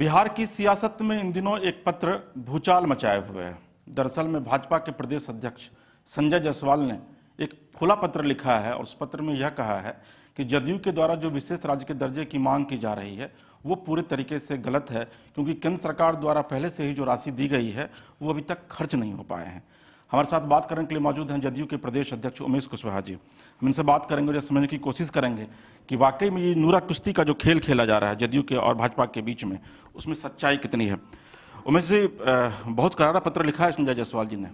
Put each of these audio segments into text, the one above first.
बिहार की सियासत में इन दिनों एक पत्र भूचाल मचाए हुए है दरअसल में भाजपा के प्रदेश अध्यक्ष संजय जायसवाल ने एक खुला पत्र लिखा है और उस पत्र में यह कहा है कि जदयू के द्वारा जो विशेष राज्य के दर्जे की मांग की जा रही है वो पूरे तरीके से गलत है क्योंकि केंद्र सरकार द्वारा पहले से ही जो राशि दी गई है वो अभी तक खर्च नहीं हो पाए हैं हमारे साथ बात करने के लिए मौजूद हैं जदयू के प्रदेश अध्यक्ष उमेश कुशवाहा जी हम इनसे बात करेंगे और यह समझने की कोशिश करेंगे कि वाकई में ये नूरा कुश्ती का जो खेल खेला जा रहा है जदयू के और भाजपा के बीच में उसमें सच्चाई कितनी है उमेश जी बहुत करारा पत्र लिखा है संजय जायसवाल जी ने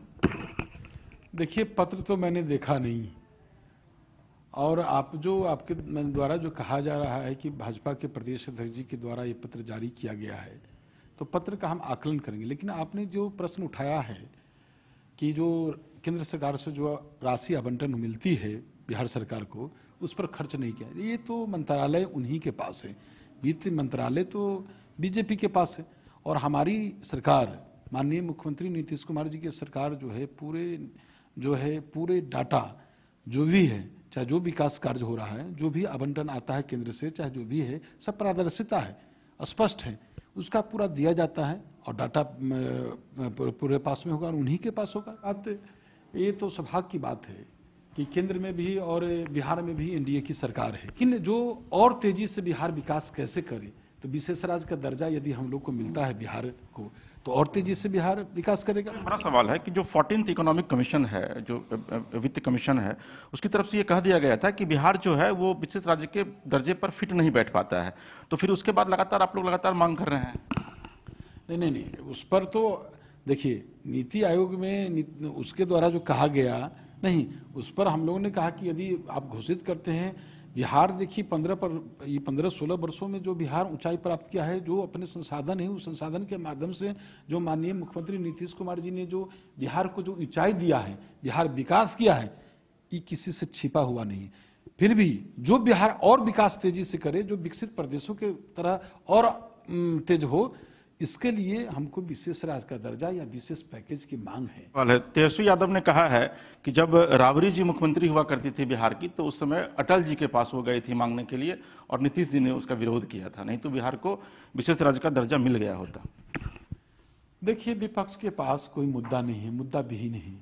देखिए पत्र तो मैंने देखा नहीं और आप जो आपके द्वारा जो कहा जा रहा है कि भाजपा के प्रदेश अध्यक्ष जी के द्वारा ये पत्र जारी किया गया है तो पत्र का हम आकलन करेंगे लेकिन आपने जो प्रश्न उठाया है कि जो केंद्र सरकार से जो राशि आवंटन मिलती है बिहार सरकार को उस पर खर्च नहीं किया ये तो मंत्रालय उन्हीं के पास है वित्त मंत्रालय तो बीजेपी के पास है और हमारी सरकार माननीय मुख्यमंत्री नीतीश कुमार जी की सरकार जो है पूरे जो है पूरे डाटा जो भी है चाहे जो विकास कार्य हो रहा है जो भी आवंटन आता है केंद्र से चाहे जो भी है सब पारदर्शिता है स्पष्ट है उसका पूरा दिया जाता है और डाटा पूरे पास में होगा और उन्हीं के पास होगा बात ये तो सौभाग की बात है कि केंद्र में भी और बिहार में भी एनडीए की सरकार है लेकिन जो और तेजी से बिहार विकास कैसे करे तो विशेष राज्य का दर्जा यदि हम लोग को मिलता है बिहार को तो और तेजी से बिहार विकास करेगा हमारा सवाल है कि जो फोर्टीन इकोनॉमिक कमीशन है जो वित्त कमीशन है उसकी तरफ से ये कह दिया गया था कि बिहार जो है वो विशेष राज्य के दर्जे पर फिट नहीं बैठ पाता है तो फिर उसके बाद लगातार आप लोग लगातार मांग कर रहे हैं नहीं नहीं नहीं उस पर तो देखिए नीति आयोग में उसके द्वारा जो कहा गया नहीं उस पर हम लोगों ने कहा कि यदि आप घोषित करते हैं बिहार देखिए पंद्रह पर ये पंद्रह सोलह वर्षों में जो बिहार ऊंचाई प्राप्त किया है जो अपने संसाधन है उस संसाधन के माध्यम से जो माननीय मुख्यमंत्री नीतीश कुमार जी ने जो बिहार को जो ऊंचाई दिया है बिहार विकास किया है ये किसी से छिपा हुआ नहीं फिर भी जो बिहार और विकास तेजी से करे जो विकसित प्रदेशों के तरह और तेज हो इसके लिए हमको विशेष राज्य का दर्जा या विशेष पैकेज की मांग है तेजस्वी यादव ने कहा है कि जब रावरी जी मुख्यमंत्री हुआ करती थी बिहार की तो उस समय अटल जी के पास वो गई थी मांगने के लिए और नीतीश जी ने उसका विरोध किया था नहीं तो बिहार को विशेष राज्य का दर्जा मिल गया होता देखिए विपक्ष के पास कोई मुद्दा नहीं है मुद्दा भी नहीं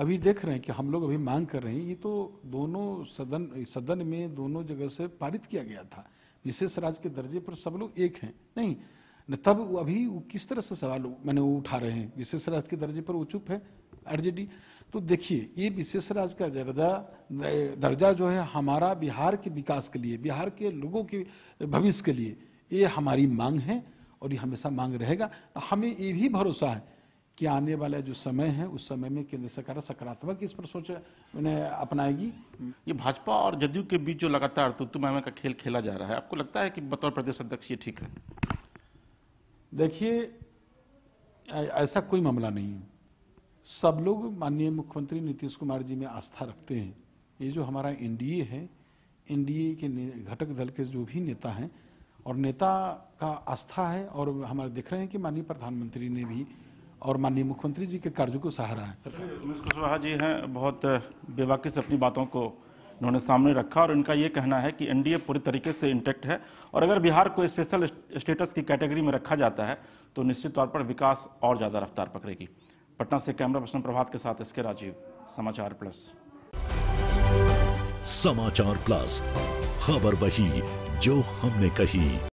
अभी देख रहे हैं कि हम लोग अभी मांग कर रहे हैं ये तो दोनों सदन सदन में दोनों जगह से पारित किया गया था विशेष राज्य के दर्जे पर सब लोग एक हैं नहीं न तब अभी वो किस तरह से सवाल मैंने वो उठा रहे हैं विशेष राज के दर्जे पर वो चुप है आरजेडी तो देखिए ये विशेष राज का दर्जा दर्जा जो है हमारा बिहार के विकास के लिए बिहार के लोगों के भविष्य के लिए ये हमारी मांग है और ये हमेशा मांग रहेगा हमें ये भी भरोसा है कि आने वाला जो समय है उस समय में केंद्र सरकार सकारात्मक इस पर सोच अपनाएगी ये भाजपा और जदयू के बीच जो लगातार तो का खेल खेला जा रहा है आपको लगता है कि बतौर प्रदेश अध्यक्ष ये ठीक है देखिए ऐसा कोई मामला नहीं है सब लोग माननीय मुख्यमंत्री नीतीश कुमार जी में आस्था रखते हैं ये जो हमारा एनडीए है एनडीए के घटक दल के जो भी नेता हैं और नेता का आस्था है और हमारे देख रहे हैं कि माननीय प्रधानमंत्री ने भी और माननीय मुख्यमंत्री जी के कार्य को सहारा है उमेश कुशवाहा जी हैं बहुत बेवाकिस अपनी बातों को उन्होंने सामने रखा और इनका ये कहना है कि एनडीए पूरी तरीके से इंटेक्ट है और अगर बिहार को स्पेशल स्टेटस की कैटेगरी में रखा जाता है तो निश्चित तौर पर विकास और ज़्यादा रफ्तार पकड़ेगी पटना से कैमरा पर्सन प्रभात के साथ इसके राजीव समाचार प्लस समाचार प्लस खबर वही जो हमने कही